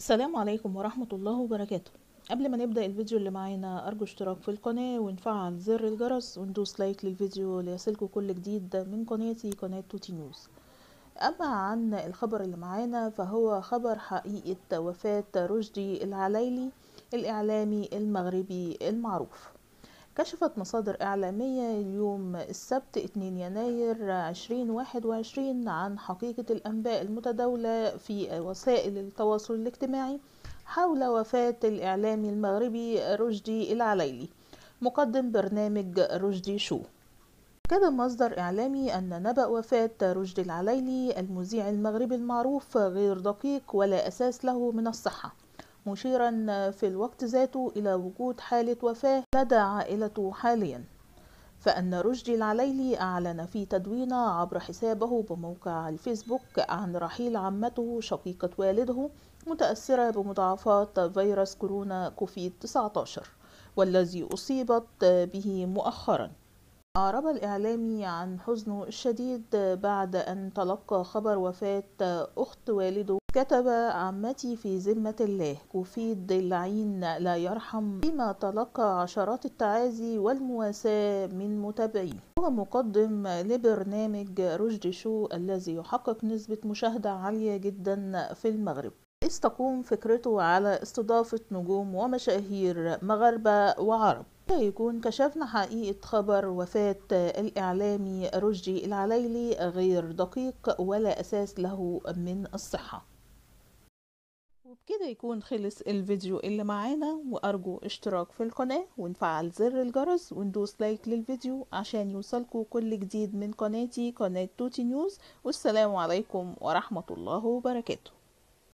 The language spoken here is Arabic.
السلام عليكم ورحمة الله وبركاته قبل ما نبدأ الفيديو اللي معانا أرجو اشتراك في القناة ونفعل زر الجرس وندوس لايك للفيديو ليصلكوا كل جديد من قناتي قناة توتي نيوز أما عن الخبر اللي معانا فهو خبر حقيقة وفاة رشدي العلايلي الإعلامي المغربي المعروف كشفت مصادر إعلامية يوم السبت 2 يناير 2021 عن حقيقة الأنباء المتداولة في وسائل التواصل الاجتماعي حول وفاة الإعلامي المغربي رشدي العليلي مقدم برنامج رشدي شو كذا مصدر إعلامي أن نبأ وفاة رشدي العليلي المذيع المغربي المعروف غير دقيق ولا أساس له من الصحة مشيرا في الوقت ذاته إلى وجود حالة وفاة لدى عائلته حاليا فأن رشدي العليلي أعلن في تدوينة عبر حسابه بموقع الفيسبوك عن رحيل عمته شقيقة والده متأثرة بمضاعفات فيروس كورونا كوفيد 19 والذي أصيبت به مؤخرا أعرب الإعلامي عن حزنه الشديد بعد أن تلقى خبر وفاة أخت والده كتب عمتي في ذمة الله كوفيد اللعين لا يرحم فيما تلقى عشرات التعازي والمواساة من متابعيه هو مقدم لبرنامج رشد شو الذي يحقق نسبة مشاهدة عالية جدا في المغرب إذ تقوم فكرته على استضافة نجوم ومشاهير مغاربة وعرب يكون كشفنا حقيقة خبر وفاة الإعلامي رشدي العليلي غير دقيق ولا أساس له من الصحة وبكده يكون خلص الفيديو اللي معانا وأرجو اشتراك في القناة ونفعل زر الجرس وندوس لايك للفيديو عشان يوصلكوا كل جديد من قناتي قناة توتي نيوز والسلام عليكم ورحمة الله وبركاته